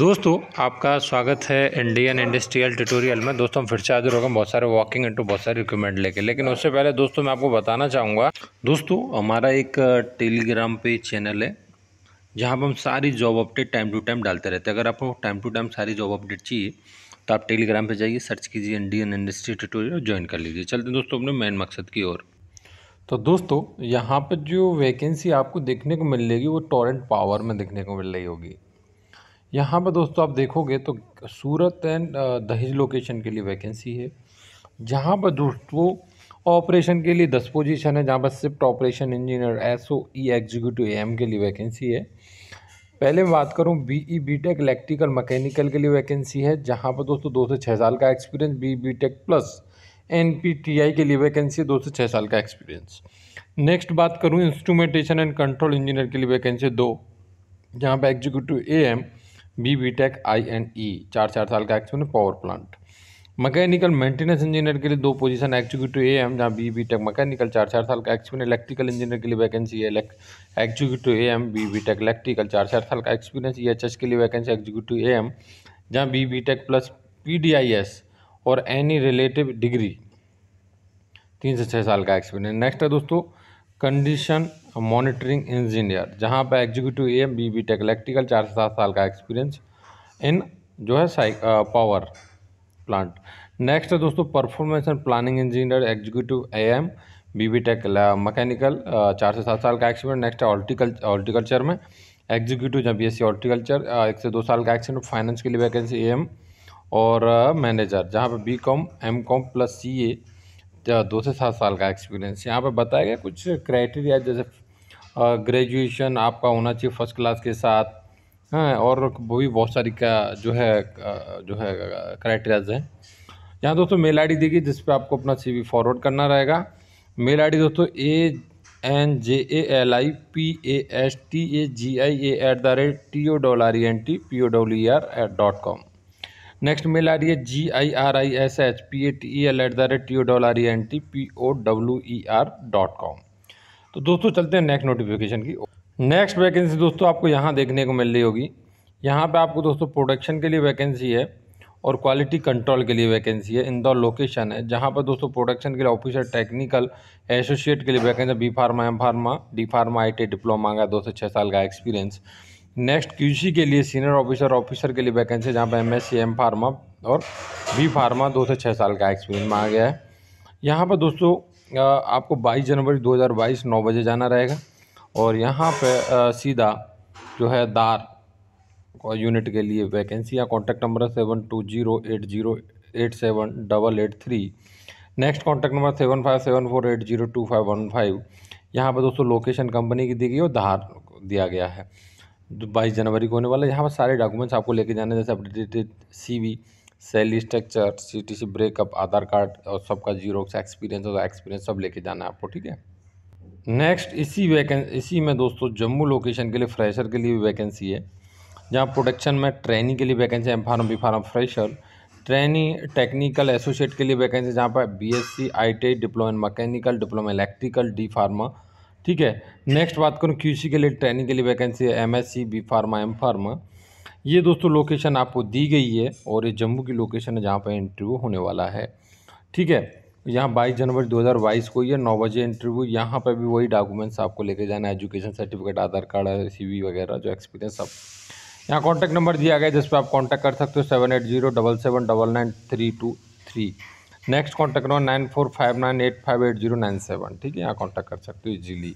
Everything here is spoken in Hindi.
दोस्तों आपका स्वागत है इंडियन इंडस्ट्रियल ट्यूटोरियल में दोस्तों हम फिर से हाजिर गए बहुत सारे वॉकिंग इनटू बहुत सारे रिक्यूमेंट लेके लेकिन उससे पहले दोस्तों मैं आपको बताना चाहूँगा दोस्तों हमारा एक टेलीग्राम पे चैनल है जहाँ पर हम सारी job update time to time डालते रहते हैं अगर आपको टाइम टू टाइम सारी जॉब अपडेट चाहिए तो आप टेलीग्राम पर जाइए सर्च कीजिए इंडियन इंडस्ट्री ट्यूटोरियल ज्वाइन कर लीजिए चलते दोस्तों अपने मेन मकसद की ओर तो दोस्तों यहाँ पर जो वैकेंसी आपको देखने को मिल रही वो टोरेंट पावर में देखने को मिल रही होगी यहाँ पर दोस्तों आप देखोगे तो सूरत एंड दहेज लोकेशन के लिए वैकेंसी है जहाँ पर दोस्तों ऑपरेशन के लिए दस पोजीशन है जहाँ पर shift operation engineer S O E executive M के लिए वैकेंसी है पहले मैं बात करूँ B E B tech electrical mechanical के लिए वैकेंसी है जहाँ पर दोस्तों दो से छः साल का experience B B tech plus N P T I के लिए वैकेंसी है दो से छः साल का एक्सपीरियंस नेक्स्ट बात करूँ इंस्ट्रूमेंटेशन एंड कंट्रोल इंजीनियर के लिए वैकेंसी दो जहाँ पर executive A M B B tech I and E चार चार साल का experience power plant mechanical maintenance engineer के लिए दो पोजीशन एग्जीक्यूटिव ए एम जहाँ बी बी टेक मैकेनिकल चार चार साल का एक्सपीरियंस इलेक्ट्रिकल इंजीनियर के लिए वैकेंसी है executive A M B B tech electrical चार चार साल का एक्सपीरियंस ई एच एस के लिए वैकेंसी एग्जीक्यूटिव ए एम जहाँ B B tech plus P D I S और एनी रिलेटिव डिग्री तीन से छः साल का एक्सपीरियंस नेक्स्ट है दोस्तों कंडीशन मॉनिटरिंग इंजीनियर जहाँ पर executive A B B tech electrical चार से सात साल का एक्सपीरियंस इन जो है साइक पावर प्लांट नेक्स्ट है दोस्तों performance and planning engineer executive A M B B tech mechanical चार से सात साल का एक्सपीरियंस नेक्स्ट है हॉर्टिकल हॉर्टिकल्चर में एग्जीक्यूटिव जहाँ बी एस सी ऑर्टिकल्चर एक से दो साल का एक्सपीरियंस फाइनेंस के लिए वैकेंसी ए एम और मैनेजर जहाँ पर B com M com plus C A दो से सात साल का एक्सपीरियंस यहाँ पर बताया गया कुछ क्राइटेरिया जैसे ग्रेजुएशन आपका होना चाहिए फर्स्ट क्लास के साथ हैं और वो भी बहुत सारी का जो है जो है क्राइटेरियाज हैं यहाँ दोस्तों मेल आईडी देगी जिस आपको अपना सीवी फॉरवर्ड करना रहेगा मेल आईडी दोस्तों A N J A L I P A S T A G I A at the rate T O double R E N T P O W R at dot com next mail आ रही है G I R I S H P A T E L at the rate T O double R E N T P O W E R dot com तो दोस्तों चलते हैं नेक्स्ट नोटिफिकेशन की नेक्स्ट वैकेंसी दोस्तों आपको यहाँ देखने को मिल रही होगी यहाँ पे आपको दोस्तों प्रोडक्शन के लिए वैकेंसी है और क्वालिटी कंट्रोल के लिए वैकेंसी है इंदौर लोकेशन है जहाँ पर दोस्तों प्रोडक्शन के लिए ऑफिसर टेक्निकल एसोसिएट के लिए vacancy B pharma M pharma D pharma I T diploma का दो से छः साल का एक्सपीरियंस नेक्स्ट क्यूसी के लिए सीनियर ऑफिसर ऑफिसर के लिए वैकेंसी जहाँ पर M S C M pharma और बी फार्मा दो से छः साल का एक्सपीरियंस मांगा गया है यहाँ पर दोस्तों आपको 22 जनवरी 2022 9 बजे जाना रहेगा और यहाँ पर सीधा जो है दार यूनिट के लिए वैकेंसी या contact number seven two zero eight zero eight seven double eight three next contact number seven five seven four eight zero two five one five यहाँ पर दोस्तों लोकेशन कंपनी की दी गई और धार दिया गया है जो बाईस जनवरी को होने वाला है यहाँ पर सारे डॉक्यूमेंट्स आपको लेके जाने जैसे updated C V salary structure C T C breakup Aadhaar card और सबका जीरोक्स एक्सपीरियंस और एक्सपीरियंस सब लेके जाना है आपको ठीक है नेक्स्ट इसी वैकेंसी इसी में दोस्तों जम्मू लोकेशन के लिए फ्रेशर के लिए भी वैकेंसी है जहाँ प्रोडक्शन में ट्रेनिंग के लिए vacancy M pharm B pharm fresher training technical associate के लिए वैकेंसी जहाँ पर B S C I T diploma mechanical diploma electrical D pharma ठीक है नेक्स्ट बात करूँ क्यूसी के लिए ट्रेनिंग के लिए वैकेंसी है M B pharma M pharma ये दोस्तों लोकेशन आपको दी गई है और ये जम्मू की लोकेशन है जहाँ पर इंटरव्यू होने वाला है ठीक है यहाँ बाईस जनवरी 2022 को ये नौ बजे इंटरव्यू यहाँ पर भी वही डॉक्यूमेंट्स आपको लेके जाना है education certificate Aadhaar card C वगैरह जो एक्सपीरियंस सब यहाँ कॉन्टैक्ट नंबर दिया गया है जिस पर आप कॉन्टैक्ट कर सकते हो seven eight zero double seven double nine three two three next contact number nine four five nine eight five eight zero nine seven ठीक है यहाँ कॉन्टैक्ट कर सकते हो इजीली